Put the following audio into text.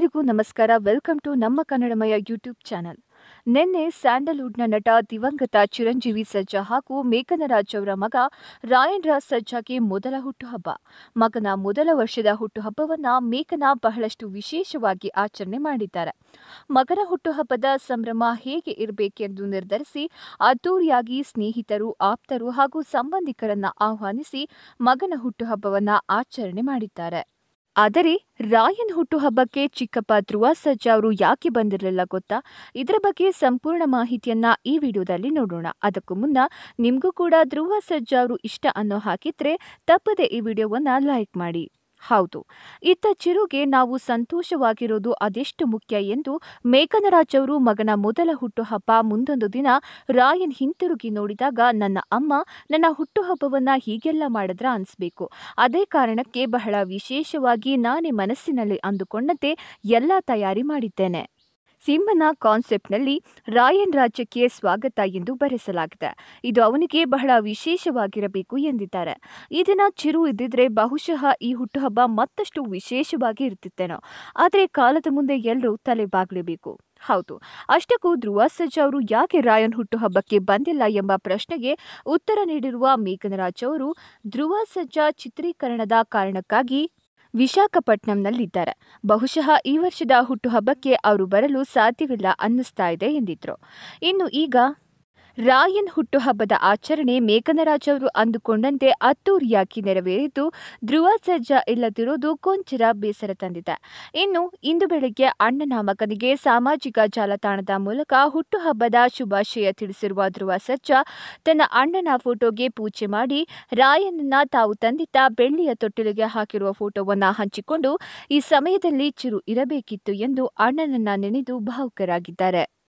ಎಲ್ಲರಿಗೂ ನಮಸ್ಕಾರ welcome to ನಮ್ಮ ಕನ್ನಡಮಯ ಯೂಟ್ಯೂಬ್ ಚಾನಲ್ ನಿನ್ನೆ ಸ್ಯಾಂಡಲ್ವುಡ್ನ ನಟ ದಿವಂಗತ ಚಿರಂಜೀವಿ ಸರ್ಜಾ ಹಾಗೂ ಮೇಘನರಾಜ್ ಅವರ ಮಗ ರಾಜ್ ಸಜ್ಜಾಗೆ ಮೊದಲ ಹುಟ್ಟುಹಬ್ಬ ಮಗನ ಮೊದಲ ವರ್ಷದ ಹುಟ್ಟುಹಬ್ಬವನ್ನ ಮೇಘನ ಬಹಳಷ್ಟು ವಿಶೇಷವಾಗಿ ಆಚರಣೆ ಮಾಡಿದ್ದಾರೆ ಮಗನ ಹುಟ್ಟುಹಬ್ಬದ ಸಂಭ್ರಮ ಹೇಗೆ ಇರಬೇಕೆಂದು ನಿರ್ಧರಿಸಿ ಅದ್ದೂರಿಯಾಗಿ ಸ್ನೇಹಿತರು ಆಪ್ತರು ಹಾಗೂ ಸಂಬಂಧಿಕರನ್ನ ಆಹ್ವಾನಿಸಿ ಮಗನ ಹುಟ್ಟುಹಬ್ಬವನ್ನ ಆಚರಣೆ ಮಾಡಿದ್ದಾರೆ ಆದರೆ ರಾಯನ್ ಹುಟ್ಟುಹಬ್ಬಕ್ಕೆ ಚಿಕ್ಕಪ್ಪ ಧ್ರುವ ಅವರು ಯಾಕೆ ಬಂದಿರಲಿಲ್ಲ ಗೊತ್ತಾ ಇದರ ಬಗ್ಗೆ ಸಂಪೂರ್ಣ ಮಾಹಿತಿಯನ್ನ ಈ ವಿಡಿಯೋದಲ್ಲಿ ನೋಡೋಣ ಅದಕ್ಕೂ ಮುನ್ನ ನಿಮಗೂ ಕೂಡ ಧ್ರುವ ಅವರು ಇಷ್ಟ ಅನ್ನೋ ಹಾಕಿದ್ರೆ ತಪ್ಪದೆ ಈ ವಿಡಿಯೋವನ್ನ ಲೈಕ್ ಮಾಡಿ ಹೌದು ಇತ್ತ ಚಿರುಗೆ ನಾವು ಸಂತೋಷವಾಗಿರೋದು ಅದೆಷ್ಟು ಮುಖ್ಯ ಎಂದು ಮೇಕನರಾಜ್ ಅವರು ಮಗನ ಮೊದಲ ಹುಟ್ಟುಹಬ್ಬ ಮುಂದೊಂದು ದಿನ ರಾಯನ್ ಹಿಂತಿರುಗಿ ನೋಡಿದಾಗ ನನ್ನ ಅಮ್ಮ ನನ್ನ ಹುಟ್ಟುಹಬ್ಬವನ್ನ ಹೀಗೆಲ್ಲ ಮಾಡಿದ್ರ ಅನ್ಸ್ಬೇಕು ಅದೇ ಕಾರಣಕ್ಕೆ ಬಹಳ ವಿಶೇಷವಾಗಿ ನಾನೇ ಮನಸ್ಸಿನಲ್ಲಿ ಅಂದುಕೊಂಡಂತೆ ಎಲ್ಲ ತಯಾರಿ ಮಾಡಿದ್ದೇನೆ ಸಿಂಹನ ಕಾನ್ಸೆಪ್ಟ್ನಲ್ಲಿ ರಾಯನ್ ರಾಜ್ಯಕ್ಕೆ ಸ್ವಾಗತ ಎಂದು ಬರೆಸಲಾಗಿದೆ ಇದು ಅವನಿಗೆ ಬಹಳ ವಿಶೇಷವಾಗಿರಬೇಕು ಎಂದಿದ್ದಾರೆ ಈ ದಿನ ಚಿರು ಇದ್ದಿದ್ರೆ ಬಹುಶಃ ಈ ಹುಟ್ಟುಹಬ್ಬ ಮತ್ತಷ್ಟು ವಿಶೇಷವಾಗಿ ಇರ್ತಿತ್ತೇನೋ ಆದರೆ ಕಾಲದ ಮುಂದೆ ಎಲ್ಲರೂ ತಲೆ ಬಾಗಲೇಬೇಕು ಹೌದು ಅಷ್ಟಕ್ಕೂ ಧ್ರುವ ಸಜ್ಜ ಅವರು ಯಾಕೆ ರಾಯನ್ ಹುಟ್ಟುಹಬ್ಬಕ್ಕೆ ಬಂದಿಲ್ಲ ಎಂಬ ಪ್ರಶ್ನೆಗೆ ಉತ್ತರ ನೀಡಿರುವ ಮೇಘನರಾಜ್ ಅವರು ಧ್ರುವ ಸಜ್ಜಾ ಚಿತ್ರೀಕರಣದ ಕಾರಣಕ್ಕಾಗಿ ವಿಶಾಖಪಟ್ನಂನಲ್ಲಿದ್ದಾರೆ. ಬಹುಶಃ ಈ ವರ್ಷದ ಹುಟ್ಟುಹಬ್ಬಕ್ಕೆ ಅವರು ಬರಲು ಸಾಧ್ಯವಿಲ್ಲ ಅನ್ನಿಸ್ತಾ ಇದೆ ಎಂದಿದ್ರು. ಇನ್ನು ಈಗ ರಾಯನ್ ಹುಟ್ಟುಹಬ್ಬದ ಆಚರಣೆ ಮೇಕನರಾಜವರು ಅಂದುಕೊಂಡಂತೆ ಅದ್ದೂರಿಯಾಗಿ ನೆರವೇರಿದ್ದು ಧ್ರುವ ಸಜ್ಜ ಇಲ್ಲದಿರುವುದು ಕೊಂಚರ ಬೇಸರ ತಂದಿದೆ ಇನ್ನು ಇಂದು ಬೆಳಗ್ಗೆ ಅಣ್ಣನ ಮಗನಿಗೆ ಸಾಮಾಜಿಕ ಜಾಲತಾಣದ ಮೂಲಕ ಹುಟ್ಟುಹಬ್ಬದ ಶುಭಾಶಯ ತಿಳಿಸಿರುವ ಧ್ರುವ ಸಜ್ಜ ತನ್ನ ಅಣ್ಣನ ಫೋಟೋಗೆ ಪೂಜೆ ಮಾಡಿ ರಾಯನನ್ನ ತಾವು ತಂದಿದ್ದ ಬೆಳ್ಳಿಯ ತೊಟ್ಟಿಲಿಗೆ ಹಾಕಿರುವ ಫೋಟೋವನ್ನು ಹಂಚಿಕೊಂಡು ಈ ಸಮಯದಲ್ಲಿ ಚಿರು ಇರಬೇಕಿತ್ತು ಎಂದು ಅಣ್ಣನನ್ನ ನೆನೆದು ಭಾವುಕರಾಗಿದ್ದಾರೆ